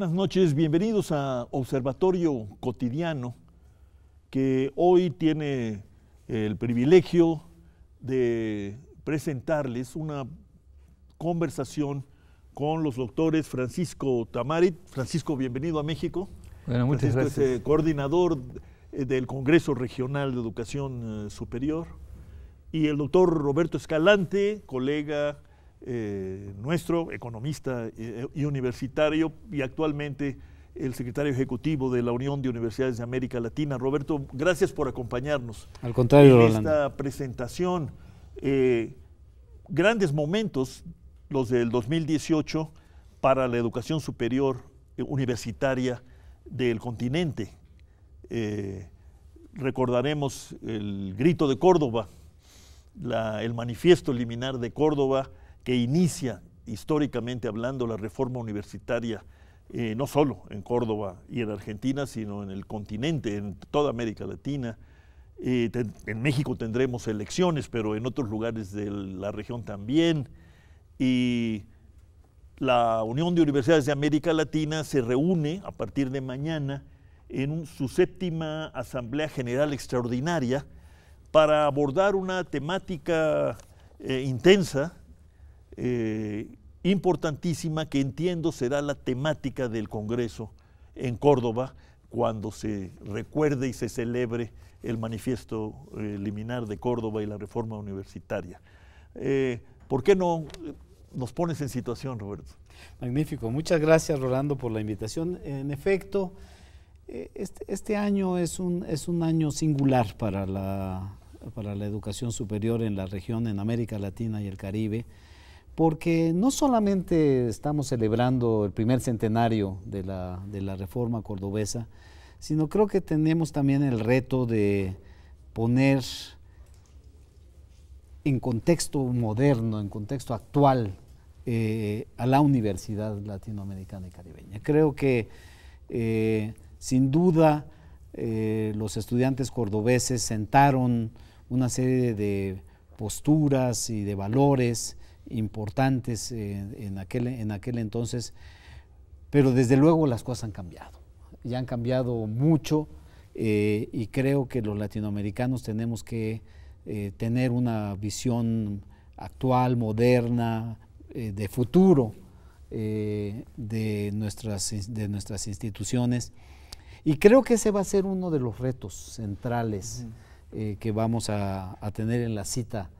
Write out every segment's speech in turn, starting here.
buenas noches, bienvenidos a Observatorio Cotidiano, que hoy tiene el privilegio de presentarles una conversación con los doctores Francisco Tamarit. Francisco, bienvenido a México. Bueno, Es, eh, coordinador eh, del Congreso Regional de Educación eh, Superior. Y el doctor Roberto Escalante, colega eh, nuestro, economista eh, y universitario, y actualmente el secretario ejecutivo de la Unión de Universidades de América Latina. Roberto, gracias por acompañarnos. en esta presentación. Eh, grandes momentos, los del 2018, para la educación superior universitaria del continente. recordaremos el grito de Córdoba, el manifiesto liminar de Córdoba, que inicia históricamente hablando la reforma universitaria, eh, no solo en Córdoba y en Argentina, sino en el continente, en toda América Latina. Eh, en México tendremos elecciones, pero en otros lugares de la región también. Y la Unión de Universidades de América Latina se reúne a partir de mañana en su séptima Asamblea General Extraordinaria para abordar una temática eh, intensa eh, importantísima que entiendo será la temática del Congreso en Córdoba cuando se recuerde y se celebre el manifiesto eh, liminar de Córdoba y la reforma universitaria. Eh, ¿Por qué no nos pones en situación, Roberto? Magnífico. Muchas gracias, Rolando, por la invitación. En efecto, este, este, año es un, año singular para la educación superior en la región, en América Latina y el Caribe porque no solamente estamos celebrando el primer centenario de la, reforma cordobesa, sino creo que tenemos también el reto de poner en contexto moderno, en contexto actual, eh, a la Universidad Latinoamericana y Caribeña. Creo que eh, sin duda eh, los estudiantes cordobeses sentaron una serie de posturas y de valores importantes eh, en, aquel, en aquel entonces, pero desde luego las cosas han cambiado, ya han cambiado mucho eh, y creo que los latinoamericanos tenemos que eh, tener una visión actual, moderna, de futuro de, nuestras, de nuestras instituciones. Y creo que ese va a ser uno de los retos centrales que vamos a tener en la cita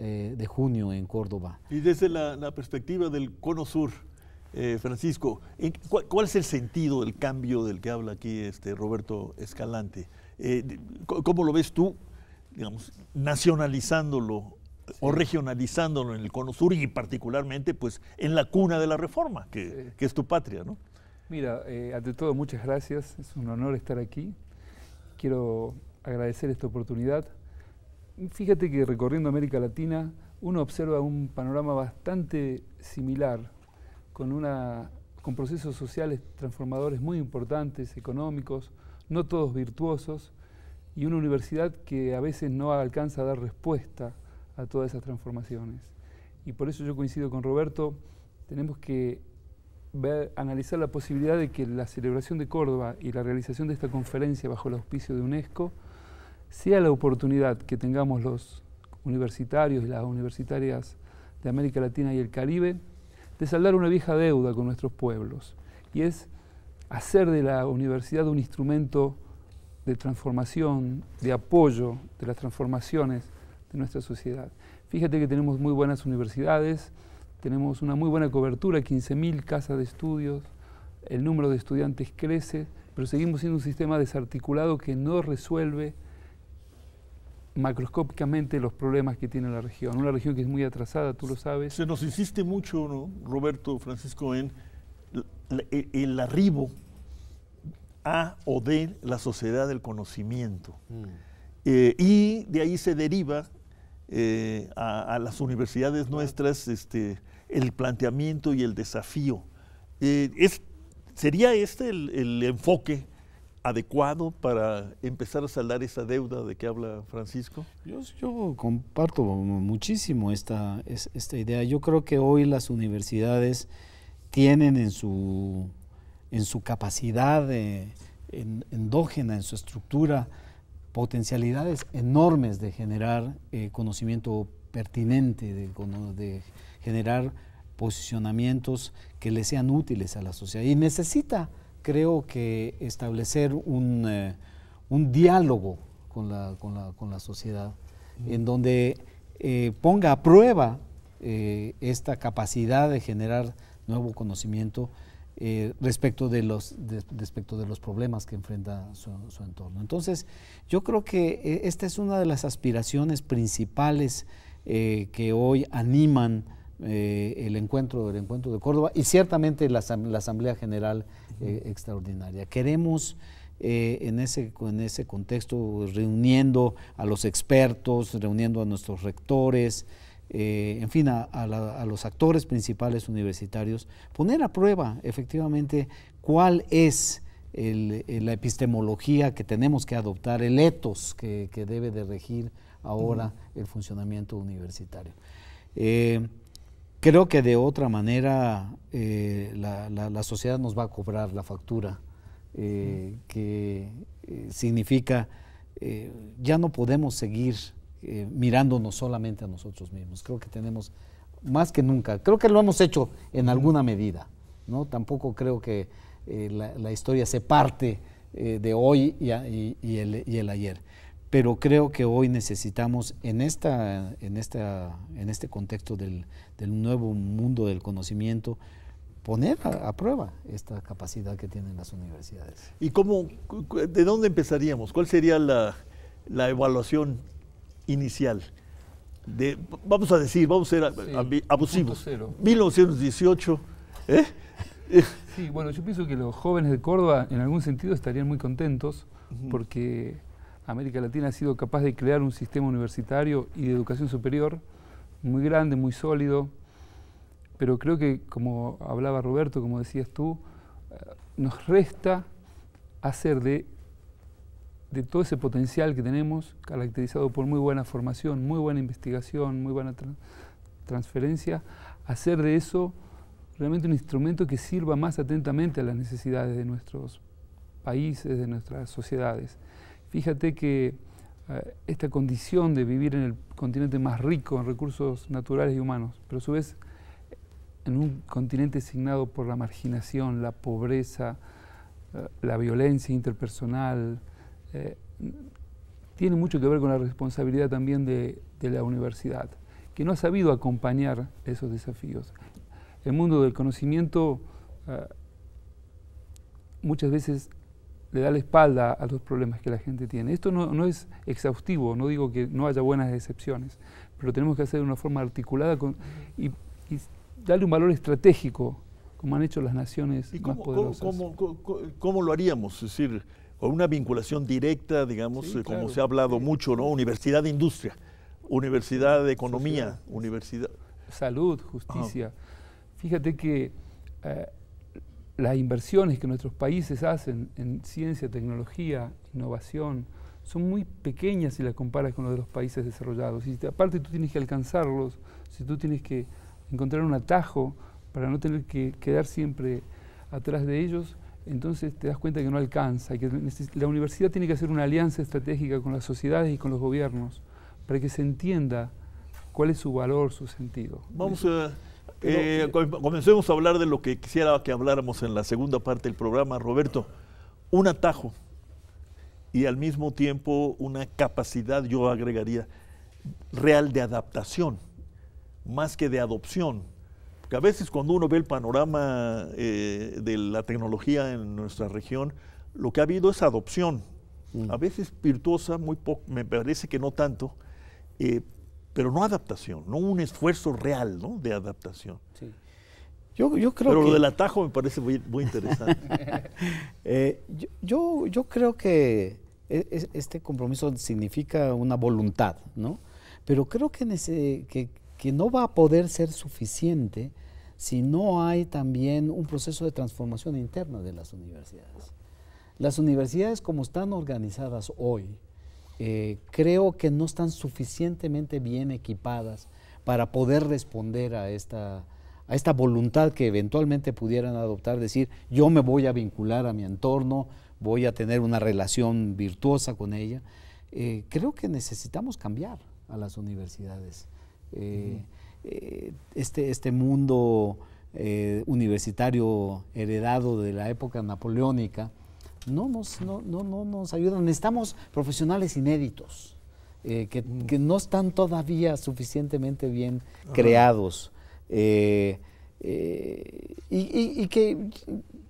eh, de junio en Córdoba. Y desde la, perspectiva del Cono Sur, eh, Francisco, ¿cuál, es el sentido del cambio del que habla aquí este Roberto Escalante? Eh, ¿Cómo lo ves tú, digamos, nacionalizándolo o regionalizándolo en el Cono Sur y particularmente pues, en la cuna de la reforma, que, es tu patria? ¿no? Mira, ante todo, muchas gracias. Es un honor estar aquí. Quiero agradecer esta oportunidad Fíjate que recorriendo América Latina uno observa un panorama bastante similar, con, procesos sociales transformadores muy importantes, económicos, no todos virtuosos, y una universidad que a veces no alcanza a dar respuesta a todas esas transformaciones. Y por eso yo coincido con Roberto, tenemos que analizar la posibilidad de que la celebración de Córdoba y la realización de esta conferencia bajo el auspicio de UNESCO sea la oportunidad que tengamos los universitarios y las universitarias de América Latina y el Caribe de saldar una vieja deuda con nuestros pueblos, y es hacer de la universidad un instrumento de transformación, de apoyo de las transformaciones de nuestra sociedad. Fíjate que tenemos muy buenas universidades, tenemos una muy buena cobertura, 15.000 casas de estudios, el número de estudiantes crece, pero seguimos siendo un sistema desarticulado que no resuelve macroscópicamente los problemas que tiene la región. Una región que es muy atrasada, tú lo sabes. Se nos insiste mucho, Roberto Francisco, en e, el, arribo a o de la sociedad del conocimiento. Mm. Eh, y de ahí se deriva eh, a, las universidades nuestras este, el planteamiento y el desafío. Eh, es, ¿Sería este el, el enfoque? adecuado para empezar a saldar esa deuda de que habla Francisco? Yo, comparto muchísimo esta, idea. Yo creo que hoy las universidades tienen en su, capacidad endógena, en su estructura, potencialidades enormes de generar eh, conocimiento pertinente, de, de generar posicionamientos que le sean útiles a la sociedad. Y necesita creo que establecer un, eh, diálogo con la, sociedad, en donde eh, ponga a prueba eh, esta capacidad de generar nuevo conocimiento respecto, de los, respecto de los problemas que enfrenta su, entorno. Entonces, yo creo que esta es una de las aspiraciones principales que hoy animan eh, el, encuentro, el encuentro de Córdoba y ciertamente la, Asamblea General eh, Extraordinaria. Queremos eh, en, ese, en ese contexto, reuniendo a los expertos, reuniendo a nuestros rectores, en fin, a, los actores principales universitarios, poner a prueba efectivamente cuál es la epistemología que tenemos que adoptar, el etos que, debe de regir ahora el funcionamiento universitario. Creo que de otra manera eh, la, sociedad nos va a cobrar la factura, eh, que eh, significa ya no podemos seguir mirándonos solamente a nosotros mismos. Creo que tenemos más que nunca, creo que lo hemos hecho en alguna medida, ¿no? Tampoco creo que la, historia se parte de hoy y el ayer pero creo que hoy necesitamos en, esta, en, esta, en este contexto del, nuevo mundo del conocimiento poner a, prueba esta capacidad que tienen las universidades. ¿Y cómo, de dónde empezaríamos? ¿Cuál sería la, evaluación inicial? De, vamos a decir, vamos a ser sí, abusivos. 1918. ¿eh? Sí, bueno, yo pienso que los jóvenes de Córdoba en algún sentido estarían muy contentos porque América Latina ha sido capaz de crear un sistema universitario y de educación superior muy grande, muy sólido, pero creo que, como hablaba Roberto, como decías tú, eh, nos resta hacer de, todo ese potencial que tenemos, caracterizado por muy buena formación, muy buena investigación, muy buena transferencia, hacer de eso realmente un instrumento que sirva más atentamente a las necesidades de nuestros países, de nuestras sociedades. Fíjate que eh, esta condición de vivir en el continente más rico en recursos naturales y humanos, pero a su vez en un continente signado por la marginación, la pobreza, eh, la violencia interpersonal, eh, tiene mucho que ver con la responsabilidad también de, de la universidad, que no ha sabido acompañar esos desafíos. El mundo del conocimiento muchas veces le da la espalda a los problemas que la gente tiene. Esto no, es exhaustivo, no digo que no haya buenas excepciones, pero tenemos que hacer de una forma articulada con, y, darle un valor estratégico, como han hecho las naciones ¿Y más poderosas. Cómo, lo haríamos? Es decir, con una vinculación directa, digamos, eh, como se ha hablado mucho, ¿no? Universidad de Industria, Universidad de Economía, Universidad... Salud, justicia. Fíjate que eh, las inversiones que nuestros países hacen en ciencia, tecnología, innovación, son muy pequeñas si las comparas con los de los países desarrollados. Y aparte tú tienes que alcanzarlos, si tú tienes que encontrar un atajo para no tener que quedar siempre atrás de ellos, entonces te das cuenta que no alcanza que la universidad tiene que hacer una alianza estratégica con las sociedades y con los gobiernos para que se entienda cuál es su valor, su sentido. Vamos a eh, comencemos a hablar de lo que quisiera que habláramos en la segunda parte del programa, Roberto. Un atajo y al mismo tiempo una capacidad, yo agregaría, real de adaptación, más que de adopción. Porque a veces cuando uno ve el panorama eh, de la tecnología en nuestra región, lo que ha habido es adopción, mm. a veces virtuosa, muy poco, me parece que no tanto, eh, pero no adaptación, no un esfuerzo real de adaptación. Yo, creo pero lo del atajo me parece muy, interesante. Eh, yo, yo, creo que e, este compromiso significa una voluntad, Pero creo que no va a poder ser suficiente si no hay también un proceso de transformación interna de las universidades. Las universidades como están organizadas hoy, eh, creo que no están suficientemente bien equipadas para poder responder a esta, voluntad que eventualmente pudieran adoptar, decir, yo me voy a vincular a mi entorno, voy a tener una relación virtuosa con ella. Eh, creo que necesitamos cambiar a las universidades. Eh, este, este mundo universitario heredado de la época napoleónica, no nos, no, no, no nos ayudan. Necesitamos profesionales inéditos, eh, mm. que, no están todavía suficientemente bien creados. Eh, eh, y, que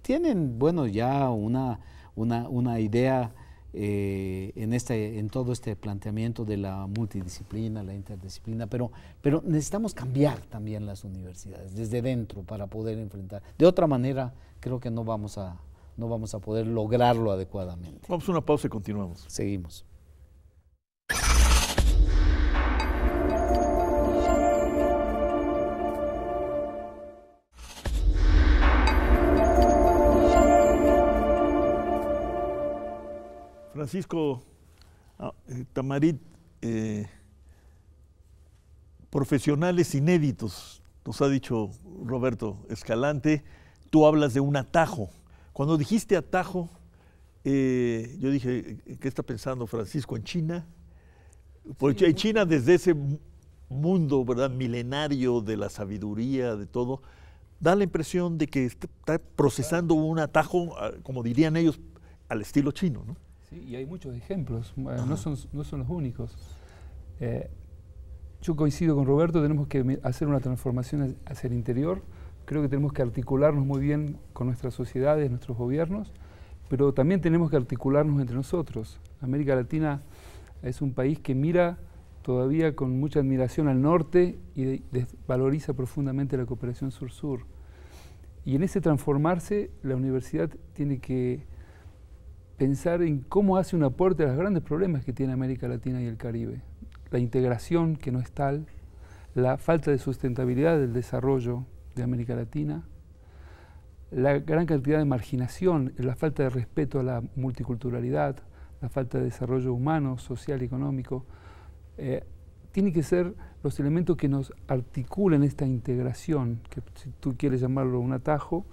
tienen, bueno, ya una, una, idea en, este, en todo este planteamiento de la multidisciplina, la interdisciplina, pero, pero necesitamos cambiar también las universidades desde dentro para poder enfrentar. De otra manera, creo que no vamos a, no vamos a poder lograrlo adecuadamente. Vamos a una pausa y continuamos. Seguimos. Francisco ah, eh, Tamarit, eh, profesionales inéditos, nos ha dicho Roberto Escalante, tú hablas de un atajo. Cuando dijiste atajo, eh, yo dije, eh, ¿qué está pensando Francisco en China? Porque en China desde ese mundo, ¿verdad? Milenario de la sabiduría, de todo, da la impresión de que está procesando un atajo, ah, como dirían ellos, al estilo chino, ¿no? Sí, y hay muchos ejemplos, eh, no son, los únicos. yo coincido con Roberto, tenemos que hacer una transformación hacia el interior creo que tenemos que articularnos muy bien con nuestras sociedades, nuestros gobiernos, pero también tenemos que articularnos entre nosotros. América Latina es un país que mira todavía con mucha admiración al norte y valoriza profundamente la cooperación sur-sur. Y en ese transformarse, la universidad tiene que pensar en cómo hace un aporte a los grandes problemas que tiene América Latina y el Caribe. La integración que no es tal, la falta de sustentabilidad del desarrollo, de América Latina, la gran cantidad de marginación, la falta de respeto a la multiculturalidad, la falta de desarrollo humano, social y económico, eh, tienen que ser los elementos que nos articulen esta integración, que si tú quieres llamarlo un atajo,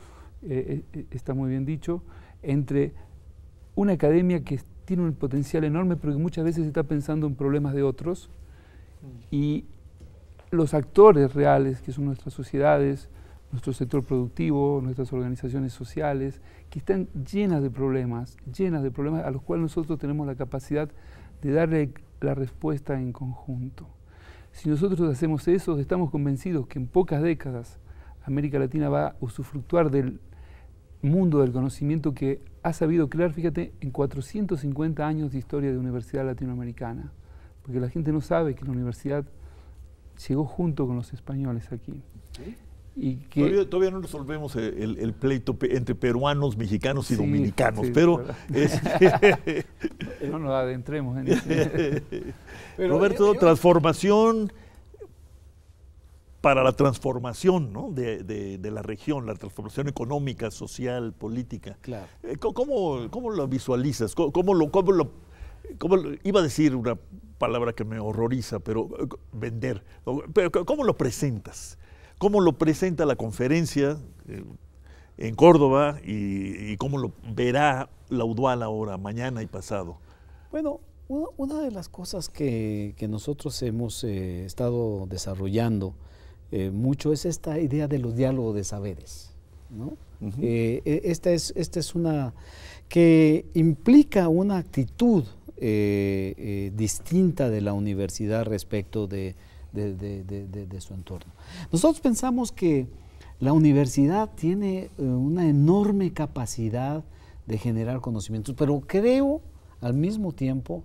eh, eh, eh, está muy bien dicho, entre una academia que tiene un potencial enorme, pero que muchas veces está pensando en problemas de otros, mm. y los actores reales, que son nuestras sociedades, nuestro sector productivo, nuestras organizaciones sociales, que están llenas de problemas, llenas de problemas a los cuales nosotros tenemos la capacidad de darle la respuesta en conjunto. Si nosotros hacemos eso, estamos convencidos que en pocas décadas América Latina va a usufructuar del mundo del conocimiento que ha sabido crear, fíjate, en 450 años de historia de universidad latinoamericana. Porque la gente no sabe que la universidad llegó junto con los españoles aquí todavía, no resolvemos el, pleito entre peruanos, mexicanos y dominicanos, pero... no nos adentremos en eso. Roberto, transformación para la transformación de, la región, la transformación económica, social, política. Claro. Eh, ¿Cómo, lo visualizas? ¿Cómo, lo, iba a decir una palabra que me horroriza, pero eh, vender. Pero ¿Cómo lo presentas? cómo lo presenta la conferencia eh, en Córdoba y, cómo lo verá la UDUAL ahora, mañana y pasado. Bueno, una, de las cosas que, nosotros hemos eh, estado desarrollando eh, mucho es esta idea de los diálogos de saberes. E, esta es una que implica una actitud distinta de la universidad respecto de de, su entorno. Nosotros pensamos que la universidad tiene eh, una enorme capacidad de generar conocimientos, pero creo al mismo tiempo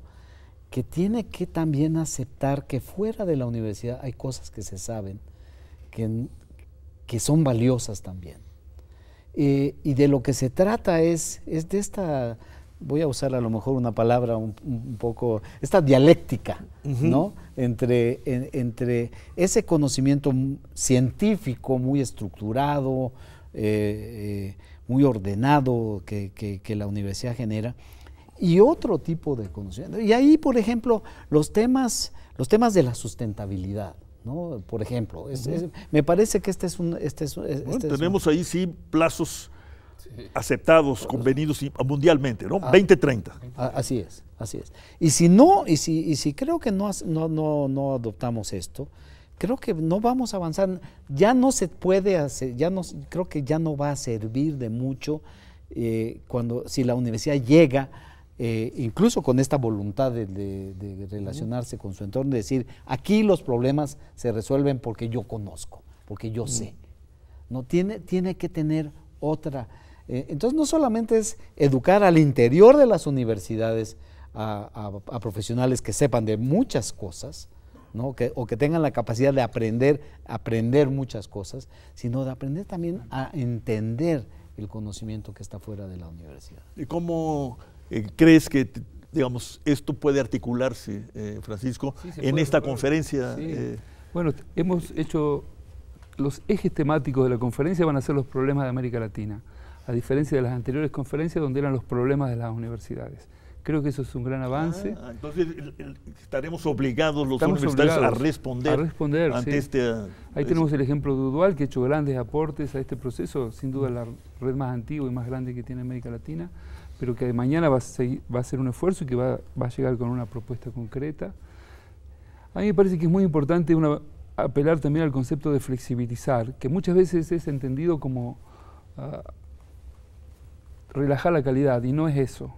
que tiene que también aceptar que fuera de la universidad hay cosas que se saben, que, que son valiosas también. Eh, y de lo que se trata es, es de esta voy a usar a lo mejor una palabra un, poco, esta dialéctica, ¿no? Entre, entre ese conocimiento científico muy estructurado, eh, eh, muy ordenado que, la universidad genera, y otro tipo de conocimiento. Y ahí, por ejemplo, los temas, los temas de la sustentabilidad. ¿no? Por ejemplo, me parece que este es un... Este este tenemos ahí sí plazos aceptados, convenidos mundialmente, ¿no? 20 ah. 2030. Así es, así es. Y si no, y si, y creo que no, no, no adoptamos esto, creo que no vamos a avanzar. Ya no se puede hacer, ya no, creo que ya no va a servir de mucho eh, cuando, si la universidad llega, eh, incluso con esta voluntad de, relacionarse con su entorno, de decir, aquí los problemas se resuelven porque yo conozco, porque yo mm. sé. No tiene, tiene que tener otra. Eh, entonces no solamente es educar al interior de las universidades a, profesionales que sepan de muchas cosas, ¿no? que, o que tengan la capacidad de aprender, aprender muchas cosas, sino de aprender también a entender el conocimiento que está fuera de la universidad. ¿Y cómo eh, crees que, digamos, esto puede articularse, eh, Francisco, en esta conferencia? bueno, hemos hecho los ejes temáticos de la conferencia van a ser los problemas de América Latina a diferencia de las anteriores conferencias donde eran los problemas de las universidades. Creo que eso es un gran avance. Ah, entonces estaremos obligados los universitarios a responder. A responder. Ante este, Ahí este tenemos el ejemplo de UDUAL, que ha hecho grandes aportes a este proceso, sin duda la red más antigua y más grande que tiene América Latina, pero que mañana va a, ser un esfuerzo y que va, a llegar con una propuesta concreta. A mí me parece que es muy importante apelar también al concepto de flexibilizar, que muchas veces es entendido como ah, relajar la calidad, y no es eso,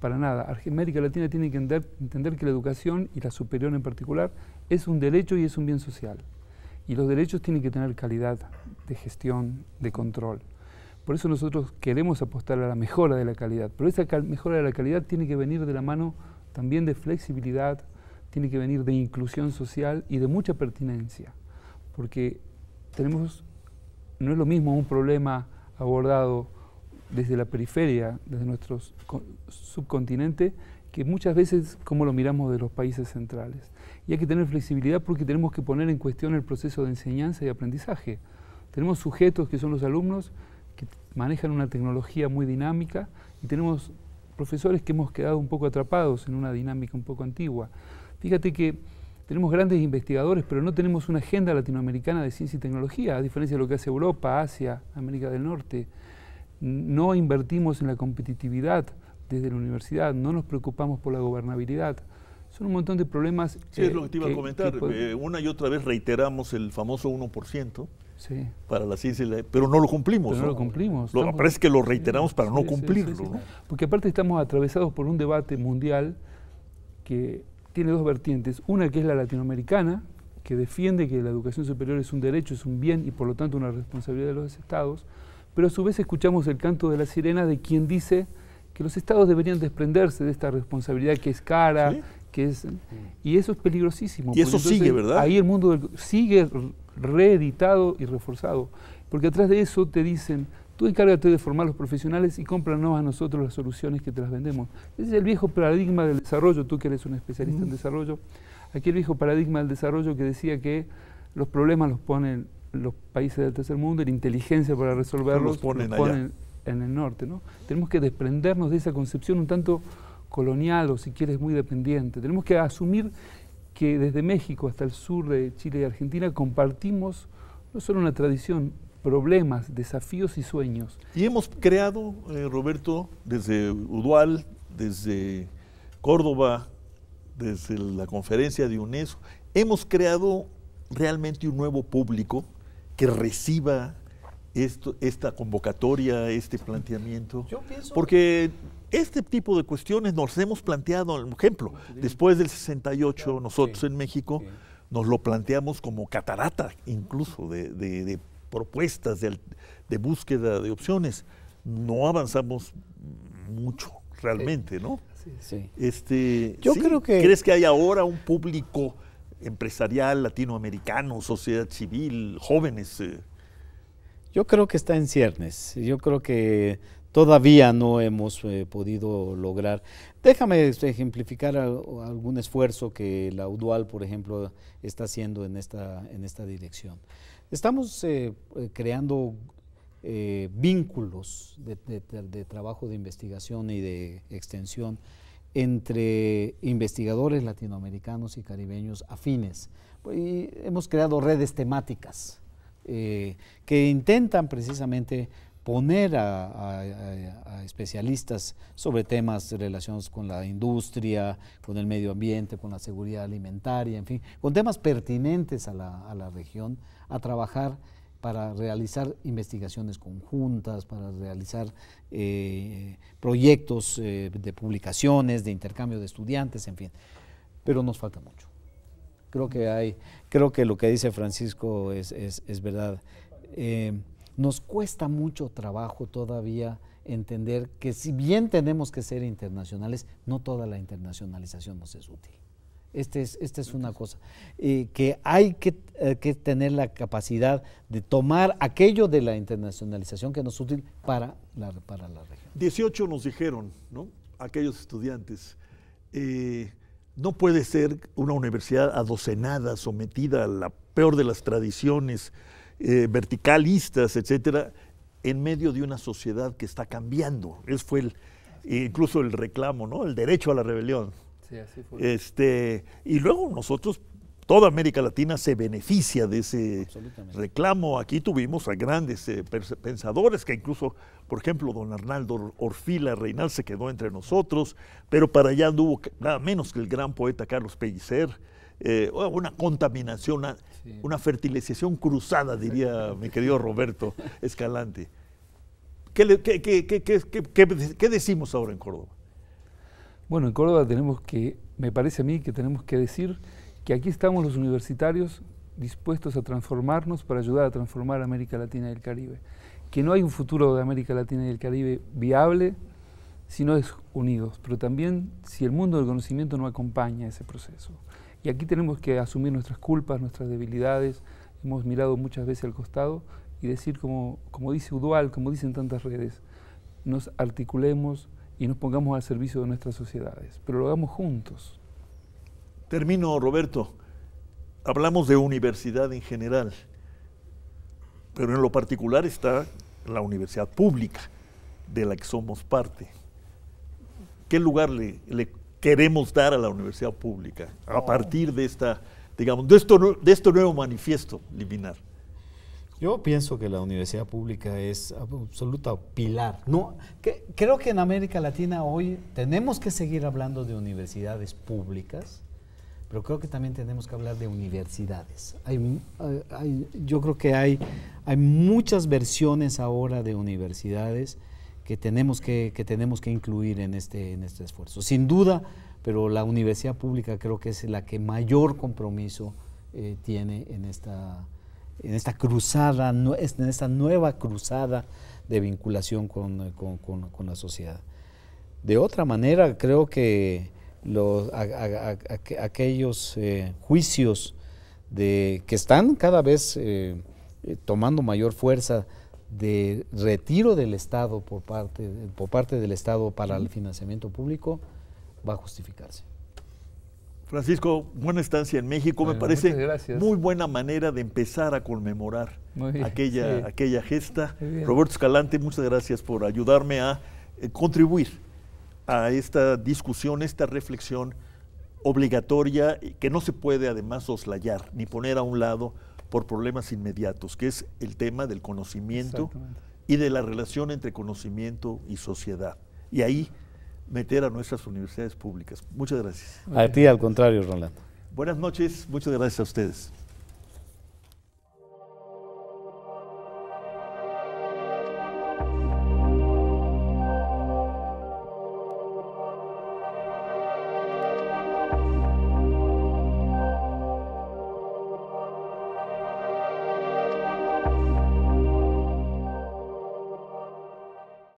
para nada. América Latina tiene que entender, entender que la educación, y la superior en particular, es un derecho y es un bien social. Y los derechos tienen que tener calidad de gestión, de control. Por eso nosotros queremos apostar a la mejora de la calidad, pero esa mejora de la calidad tiene que venir de la mano también de flexibilidad, tiene que venir de inclusión social y de mucha pertinencia, porque tenemos, no es lo mismo un problema abordado desde la periferia, desde nuestro subcontinente, que muchas veces como lo miramos de los países centrales. Y hay que tener flexibilidad porque tenemos que poner en cuestión el proceso de enseñanza y aprendizaje. Tenemos sujetos que son los alumnos, que manejan una tecnología muy dinámica, y tenemos profesores que hemos quedado un poco atrapados en una dinámica un poco antigua. Fíjate que tenemos grandes investigadores, pero no tenemos una agenda latinoamericana de ciencia y tecnología, a diferencia de lo que hace Europa, Asia, América del Norte no invertimos en la competitividad desde la universidad, no nos preocupamos por la gobernabilidad. Son un montón de problemas. Sí, es lo que te iba a comentar. Eh, una y otra vez reiteramos el famoso 1% sí. para la islas, pero no lo cumplimos. no, lo cumplimos. Lo, parece que lo reiteramos para no cumplirlo. Porque aparte estamos atravesados por un debate mundial que tiene dos vertientes. Una que es la latinoamericana, que defiende que la educación superior es un derecho, es un bien y por lo tanto una responsabilidad de los estados pero a su vez escuchamos el canto de la sirena de quien dice que los estados deberían desprenderse de esta responsabilidad que es cara, que es y eso es peligrosísimo. Y eso sigue, ¿verdad? Ahí el mundo sigue reeditado y reforzado, porque atrás de eso te dicen Tú encárgate de formar los profesionales y cómpranos a nosotros las soluciones que te las vendemos. Ese es el viejo paradigma del desarrollo, tú que eres un especialista en mm. desarrollo, el viejo paradigma del desarrollo que decía que los problemas los ponen los países del tercer mundo y la inteligencia para resolverlos los ponen, en el norte. ¿no? Tenemos que desprendernos de esa concepción un tanto colonial o si quieres muy dependiente. Tenemos que asumir que desde México hasta el sur de Chile y Argentina compartimos no solo una tradición, problemas, desafíos y sueños. Y hemos creado, eh, Roberto, desde Udual, desde Córdoba, desde la conferencia de UNESCO, hemos creado realmente un nuevo público que reciba esto, esta convocatoria, este planteamiento? Yo pienso... Porque este tipo de cuestiones nos hemos planteado, por ejemplo, después del 68 nosotros en México nos lo planteamos como catarata incluso de, propuestas, de, búsqueda de opciones. No avanzamos mucho realmente, ¿no? Sí, este, Yo creo que... ¿Crees que hay ahora un público empresarial latinoamericano, sociedad civil, jóvenes? Eh. Yo creo que está en ciernes. Yo creo que todavía no hemos eh, podido lograr. Déjame este, ejemplificar algún esfuerzo que la UDUAL, por ejemplo, está haciendo en esta, en esta dirección. Estamos eh, creando vínculos de, trabajo de investigación y de extensión entre investigadores latinoamericanos y caribeños afines. Pues, hemos creado redes temáticas eh, que intentan precisamente poner a, especialistas sobre temas relacionados con la industria, con el medio ambiente, con la seguridad alimentaria, en fin, con temas pertinentes a la, a la región, a trabajar para realizar investigaciones conjuntas, para realizar eh, proyectos eh, de publicaciones, de intercambio de estudiantes, en fin. Pero nos falta mucho. Creo que hay, creo que lo que dice Francisco es, verdad. Eh, nos cuesta mucho trabajo todavía entender que si bien tenemos que ser internacionales, no toda la internacionalización nos es útil. Este esta es, una cosa, eh, que hay eh, que, tener la capacidad de tomar aquello de la internacionalización que nos es útil para la, región. 18 nos dijeron, ¿no? aquellos estudiantes, eh, no puede ser una universidad adocenada, sometida a la peor de las tradiciones, verticalistas, etcétera, en medio de una sociedad que está cambiando. Es fue incluso el reclamo, ¿no? el derecho a la rebelión. Este, y luego nosotros, toda América Latina se beneficia de ese reclamo. Aquí tuvimos a grandes eh, pensadores que incluso, por ejemplo, don Arnaldo Orfila Reinal se quedó entre nosotros, pero para allá anduvo nada menos que el gran poeta Carlos Pellicer. Eh, una contaminación, una, fertilización cruzada, diría mi querido Roberto Escalante. qué decimos ahora en Córdoba? Bueno, en Córdoba tenemos que, me parece a mí que tenemos que decir que aquí estamos los universitarios dispuestos a transformarnos para ayudar a transformar América Latina y el Caribe. Que no hay un futuro de América Latina y el Caribe viable si no es unidos, pero también si el mundo del conocimiento no acompaña ese proceso. Y aquí tenemos que asumir nuestras culpas, nuestras debilidades, hemos mirado muchas veces al costado y decir, como, como dice Udual, como dicen tantas redes, nos articulemos, y nos pongamos al servicio de nuestras sociedades, pero lo hagamos juntos. Termino, Roberto. Hablamos de universidad en general, pero en lo particular está la universidad pública de la que somos parte. ¿Qué lugar le, queremos dar a la universidad pública a oh. partir de esta, digamos, de, esto, de este nuevo manifiesto liminar? Yo pienso que la universidad pública es absoluta pilar. No, creo que en América Latina hoy tenemos que seguir hablando de universidades públicas, pero creo que también tenemos que hablar de universidades. Hay, eh, hay, yo creo que hay, hay muchas versiones ahora de universidades que tenemos que, que tenemos que incluir en este, en este esfuerzo. Sin duda, pero la universidad pública creo que es la que mayor compromiso eh, tiene en esta en esta cruzada, en esta nueva cruzada de vinculación con, la sociedad. De otra manera, creo que los, aquellos eh, juicios de, que están cada vez eh, eh, tomando mayor fuerza de retiro del Estado por parte, por parte del Estado para el financiamiento público va a justificarse. Francisco, buena estancia en México. me parece muy buena manera de empezar a conmemorar aquella, aquella gesta. Roberto Escalante, muchas gracias por ayudarme a eh, contribuir a esta discusión, esta reflexión obligatoria que no se puede además soslayar ni poner a un lado por problemas inmediatos, que es el tema del conocimiento y de la relación entre conocimiento y sociedad. Y ahí meter a nuestras universidades públicas. Muchas gracias. A ti, al contrario, Rolando. Buenas noches, muchas gracias a ustedes.